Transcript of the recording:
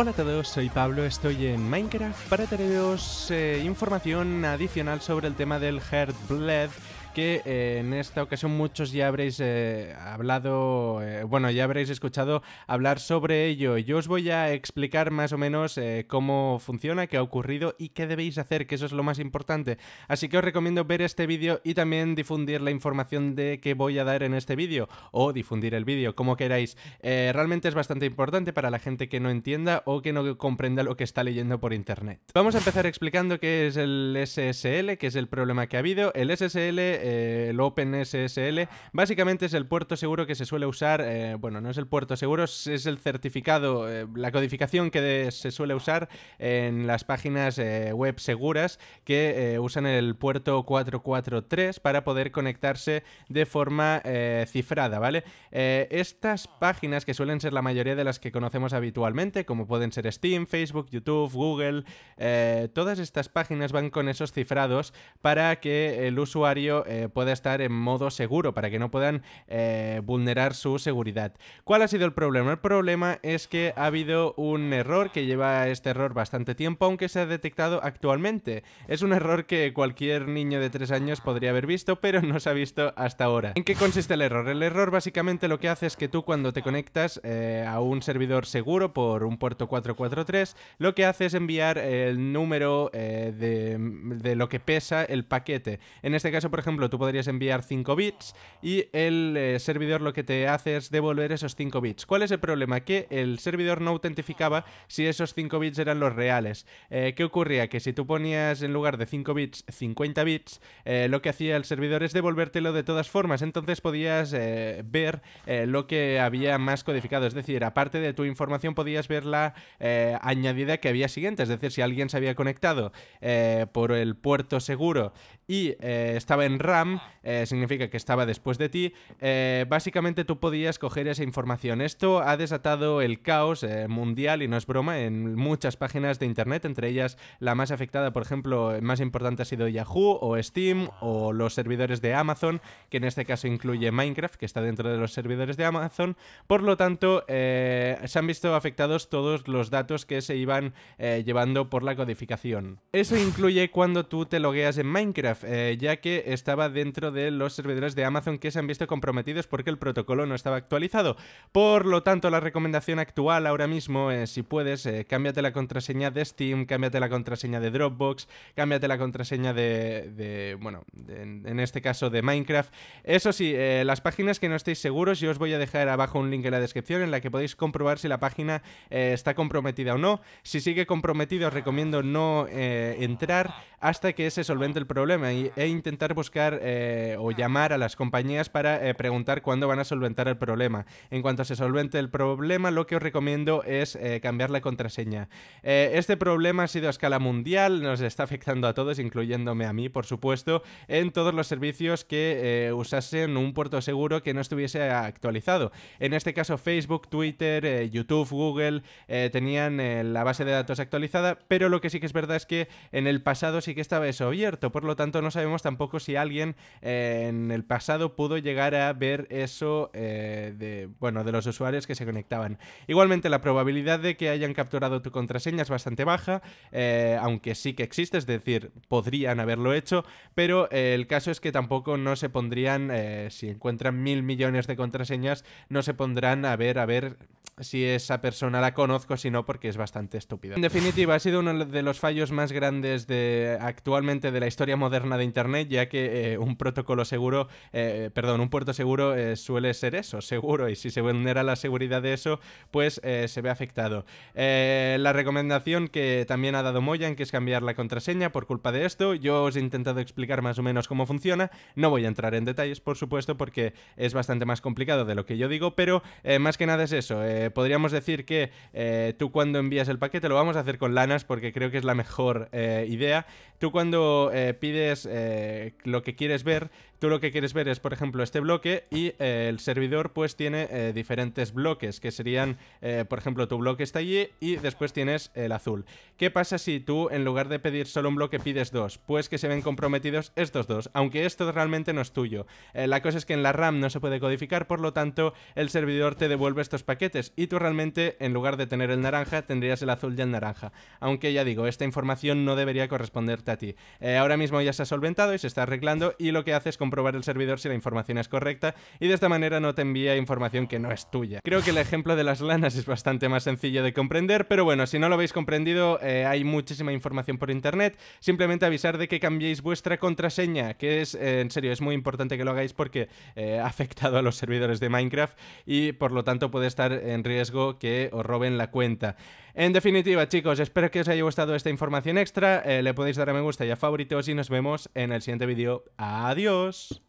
Hola a todos, soy Pablo, estoy en Minecraft para traeros eh, información adicional sobre el tema del Heartbleed eh, en esta ocasión muchos ya habréis eh, hablado, eh, bueno, ya habréis escuchado hablar sobre ello. Yo os voy a explicar más o menos cómo funciona, qué ha ocurrido y qué debéis hacer, que eso es lo más importante. Así que os recomiendo ver este vídeo y también difundir la información de que voy a dar en este vídeo o difundir el vídeo, como queráis. realmente es bastante importante para la gente que no entienda o que no comprenda lo que está leyendo por internet. Vamos a empezar explicando qué es el SSL, qué es el problema que ha habido. El SSL eh, el OpenSSL. Básicamente es el puerto seguro que se suele usar, eh, bueno, no es el puerto seguro, es el certificado, eh, la codificación que se suele usar en las páginas web seguras que usan el puerto 443 para poder conectarse de forma cifrada, ¿vale? estas páginas que suelen ser la mayoría de las que conocemos habitualmente, como pueden ser Steam, Facebook, YouTube, Google, todas estas páginas van con esos cifrados para que el usuario eh, pueda estar en modo seguro para que no puedan eh, vulnerar su seguridad. ¿Cuál ha sido el problema? El problema es que ha habido un error que lleva este error bastante tiempo, aunque se ha detectado actualmente. Es un error que cualquier niño de 3 años podría haber visto, pero no se ha visto hasta ahora. ¿En qué consiste el error? El error básicamente lo que hace es que tú cuando te conectas eh, a un servidor seguro por un puerto 443, lo que hace es enviar el número de lo que pesa el paquete. En este caso, por ejemplo, tú podrías enviar 5 bits y el eh, servidor lo que te hace es devolver esos 5 bits. ¿Cuál es el problema? Que el servidor no autentificaba si esos 5 bits eran los reales. Eh, ¿Qué ocurría? Que si tú ponías en lugar de 5 bits 50 bits, eh, lo que hacía el servidor es devolvértelo de todas formas. Entonces podías ver lo que había más codificado. Es decir, aparte de tu información podías ver la añadida que había siguiente. Es decir, si alguien se había conectado por el puerto seguro y estaba en RAM, eh, significa que estaba después de ti, eh, básicamente tú podías coger esa información. Esto ha desatado el caos eh, mundial, y no es broma, en muchas páginas de Internet, entre ellas la más afectada, por ejemplo, más importante ha sido Yahoo o Steam o los servidores de Amazon, que en este caso incluye Minecraft, que está dentro de los servidores de Amazon. Por lo tanto, se han visto afectados todos los datos que se iban llevando por la codificación. Eso incluye cuando tú te logueas en Minecraft, ya que estaba dentro de los servidores de Amazon que se han visto comprometidos porque el protocolo no estaba actualizado. Por lo tanto, la recomendación actual ahora mismo, es: si puedes, eh, cámbiate la contraseña de Steam, cámbiate la contraseña de Dropbox, cámbiate la contraseña de, bueno, en este caso de Minecraft. Eso sí, eh, las páginas que no estéis seguros, yo os voy a dejar abajo un link en la descripción en la que podéis comprobar si la página eh, está comprometida o no. Si sigue comprometido, os recomiendo no entrar hasta que se solvente el problema e intentar buscar eh, o llamar a las compañías para eh, preguntar cuándo van a solventar el problema. En cuanto se solvente el problema, lo que os recomiendo es eh, cambiar la contraseña. este problema ha sido a escala mundial, nos está afectando a todos, incluyéndome a mí, por supuesto, en todos los servicios que usasen un puerto seguro que no estuviese actualizado. En este caso, Facebook, Twitter, YouTube, Google tenían la base de datos actualizada, pero lo que sí que es verdad es que en el pasado sí que estaba eso abierto, por lo tanto no sabemos tampoco si alguien eh, en el pasado pudo llegar a ver eso eh, de, bueno, de los usuarios que se conectaban. Igualmente, la probabilidad de que hayan capturado tu contraseña es bastante baja, eh, aunque sí que existe, es decir, podrían haberlo hecho, pero el caso es que tampoco no se pondrían, si encuentran mil millones de contraseñas, no se pondrán a ver, a ver si esa persona la conozco, si no, porque es bastante estúpido. En definitiva, ha sido uno de los fallos más grandes de actualmente de la historia moderna de Internet, ya que eh, un protocolo seguro, eh, perdón, un puerto seguro eh, suele ser eso, seguro, y si se vulnera la seguridad de eso, pues se ve afectado. la recomendación que también ha dado Moyan, que es cambiar la contraseña por culpa de esto, yo os he intentado explicar más o menos cómo funciona, no voy a entrar en detalles, por supuesto, porque es bastante más complicado de lo que yo digo, pero más que nada es eso, podríamos decir que tú cuando envías el paquete, lo vamos a hacer con lanas porque creo que es la mejor idea, tú cuando pides lo que quieres ver, Tú lo que quieres ver es, por ejemplo, este bloque y eh, el servidor pues tiene eh, diferentes bloques que serían, eh, por ejemplo, tu bloque está allí y después tienes el azul. ¿Qué pasa si tú en lugar de pedir solo un bloque pides dos? Pues que se ven comprometidos estos dos, aunque esto realmente no es tuyo. la cosa es que en la RAM no se puede codificar, por lo tanto el servidor te devuelve estos paquetes y tú realmente en lugar de tener el naranja tendrías el azul y el naranja. Aunque ya digo, esta información no debería corresponderte a ti. ahora mismo ya se ha solventado y se está arreglando y lo que haces es comprobar el servidor si la información es correcta y de esta manera no te envía información que no es tuya. Creo que el ejemplo de las lanas es bastante más sencillo de comprender, pero bueno, si no lo habéis comprendido, eh, hay muchísima información por internet. Simplemente avisar de que cambiéis vuestra contraseña, que es, eh, en serio, es muy importante que lo hagáis porque eh, ha afectado a los servidores de Minecraft y por lo tanto puede estar en riesgo que os roben la cuenta. En definitiva, chicos, espero que os haya gustado esta información extra. le podéis dar a me gusta y a favoritos y nos vemos en el siguiente vídeo. Adiós. adiós.